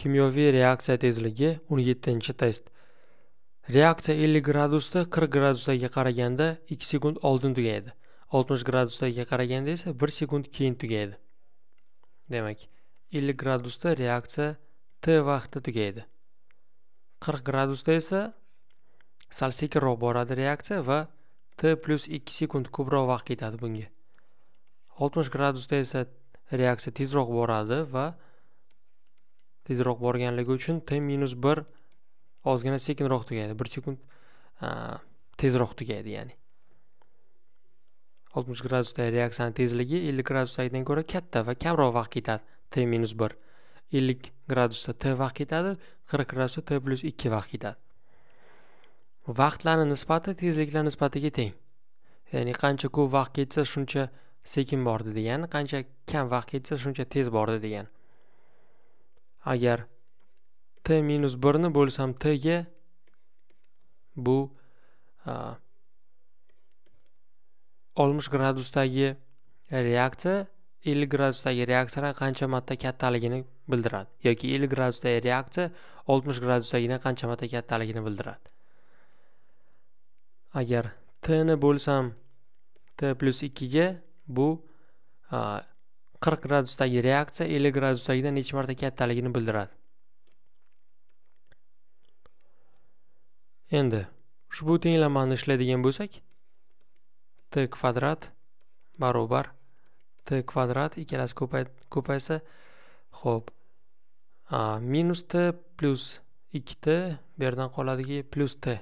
kimyoviy reaksiya tezligi 17 test reaksiya 50 gradusda 40 gradusdagiga qaraganda 2 sekund oldin tugaydi 60 gradusdagiga qaraganda esa 1 sekund keyin tugaydi demak 50 gradusda reaksiya t vaqtida tugaydi 40 gradusda esa sal sekinroq boradi reaksiya va t plus 2 sekund ko'proq vaqt ketadi bunga 60 gradusda esa reaksiya tezroq boradi va tezroq borganligi uchun t minus bir ozgina sekinroq tugaydi bir sekund tezroq tugaydi ya'ni 60 gradusda reaksiyani tezligi 50 gradusdagidan ko'ra katta va kamroq vaqt ketadi t minus 1 50 gradusda t vaqt ketadi 40 gradusda t plyus ikki vaqt ketadi vaqtlarni nisbati tezliklar nisbatiga teng ya'ni qancha ko'p vaqt ketsa shuncha sekin bordi degani qancha kam vaqt ketsa shuncha tez bordi degani agar t minus birni bo'lsam t ga bu oltmish gradusdagi reaksiya ellik gradusdagi reaksiyadan qancha marta kattaligini bildiradi yoki ellik gradusdagi reaksiya oltmish gradusdagidan qancha marta kattaligini bildiradi agar t ni bo'lsam t plyus ikkiga bu 40 gradusdagi reaksiya 50 gradusdagidan necha marta kattaligini bildiradi endi ushbu tenglamani ishlaydigan bo'lsak t kvadrat barobar t kvadrat ikkalasi ko'paysa a minus t plus 2t bu yerdan qoladiki plus t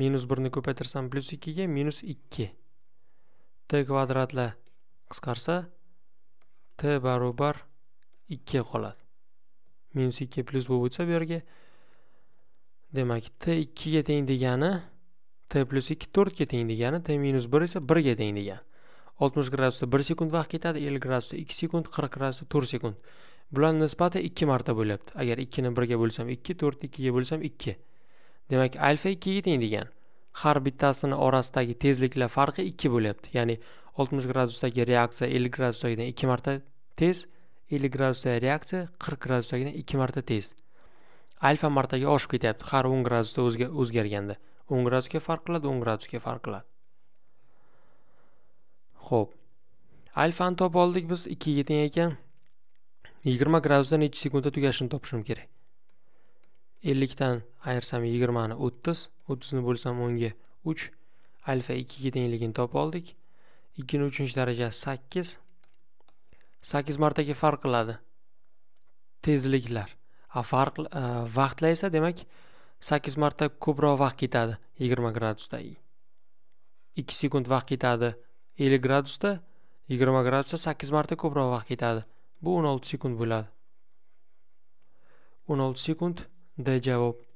minus 1 ni ko'paytirsam plus 2 ga minus 2 t kvadratlar qisqarsa t barobar 2 qoladi minus 2 plyus bo'lib o'tsa bu yerga demak t 2 ga teng degani t plyus 2 4 ga teng degani t minus 1 esa 1 ga teng degani 60 gradusda 1 sekund vaqt ketadi 50 gradusda 2 sekund 40 gradusda 4 sekund Bular nisbati 2 marta bo'libdi. agar 2 ni 1 ga bo'lsam 2 4 ni 2 ga bo'lsam 2 demak alfa 2 ga teng degan har bittasini orasidagi tezliklar farqi 2 bo'libdi. ya'ni 60 gradusdagi reaksiya 50 gradusdagidan 2 marta tez 50 gradusdagi reaksiya 40 gradusdagidan 2 marta tez alfa martaga oshib ketyapti har 10 gradusda o'ziga o'zgarganda 10 gradusga farq qiladi 10 gradusga farq qiladi Xo'p. Alfa ni topib oldik biz 2 ga teng ekan 20 gradusdan necha sekundda tugashini topishim kerak 50 dan ayirsam 20 ni 30 30 ni bo'lsam 10 ga 3 alfa 2 ga tengligini topib oldik 2 ning 3 darajasi 8 sakkiz martaga farq qiladi tezliklar a farq vaqtlar esa demak sakkiz marta ko'proq vaqt ketadi yigirma gradusda ikki sekund vaqt ketadi ellik gradusda yigirma gradusda sakkiz marta ko'proq vaqt ketadi bu o'n olti sekund bo'ladi o'n olti sekund d javob